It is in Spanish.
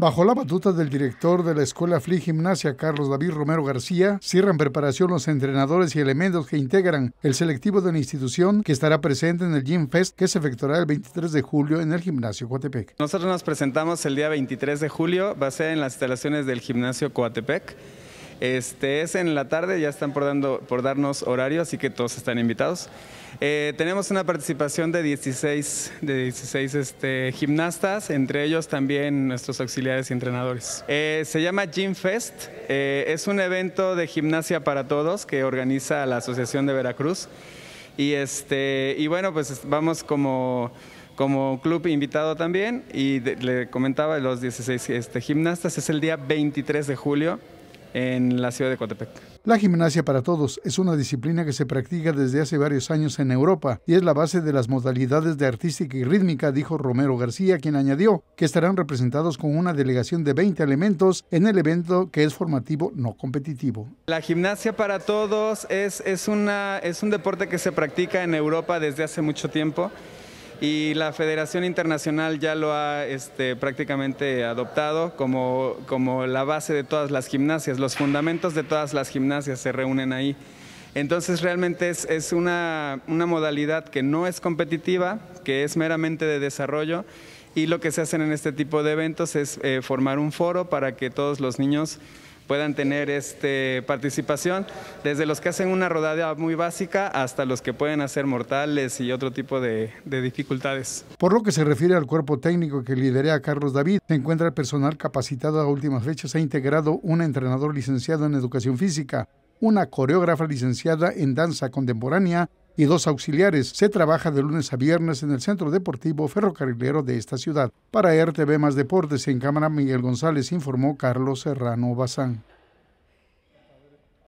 Bajo la batuta del director de la Escuela Fli Gimnasia, Carlos David Romero García, cierran preparación los entrenadores y elementos que integran el selectivo de la institución que estará presente en el Gym Fest que se efectuará el 23 de julio en el Gimnasio Coatepec. Nosotros nos presentamos el día 23 de julio, va a ser en las instalaciones del Gimnasio Coatepec. Este, es en la tarde, ya están por, dando, por darnos horario, así que todos están invitados. Eh, tenemos una participación de 16, de 16 este, gimnastas, entre ellos también nuestros auxiliares y entrenadores. Eh, se llama Gym Fest, eh, es un evento de gimnasia para todos que organiza la Asociación de Veracruz. Y, este, y bueno, pues vamos como club invitado también y le comentaba los 16 este, gimnastas, es el día 23 de julio en la ciudad de Coatepec. La gimnasia para todos es una disciplina que se practica desde hace varios años en Europa y es la base de las modalidades de artística y rítmica, dijo Romero García, quien añadió que estarán representados con una delegación de 20 elementos en el evento que es formativo no competitivo. La gimnasia para todos es, es, una, es un deporte que se practica en Europa desde hace mucho tiempo y la Federación Internacional ya lo ha este, prácticamente adoptado como, la base de todas las gimnasias, los fundamentos de todas las gimnasias se reúnen ahí. Entonces realmente es, una, modalidad que no es competitiva, que es meramente de desarrollo y lo que se hacen en este tipo de eventos es eh, formar un foro para que todos los niños puedan tener este, participación, desde los que hacen una rodada muy básica hasta los que pueden hacer mortales y otro tipo de, dificultades. Por lo que se refiere al cuerpo técnico que lidera a Carlos David, se encuentra el personal capacitado a últimas fechas, ha e integrado un entrenador licenciado en educación física, una coreógrafa licenciada en danza contemporánea y dos auxiliares. Se trabaja de lunes a viernes en el Centro Deportivo Ferrocarrilero de esta ciudad. Para RTV Más Deportes en Cámara, Miguel González informó Carlos Serrano Bazán.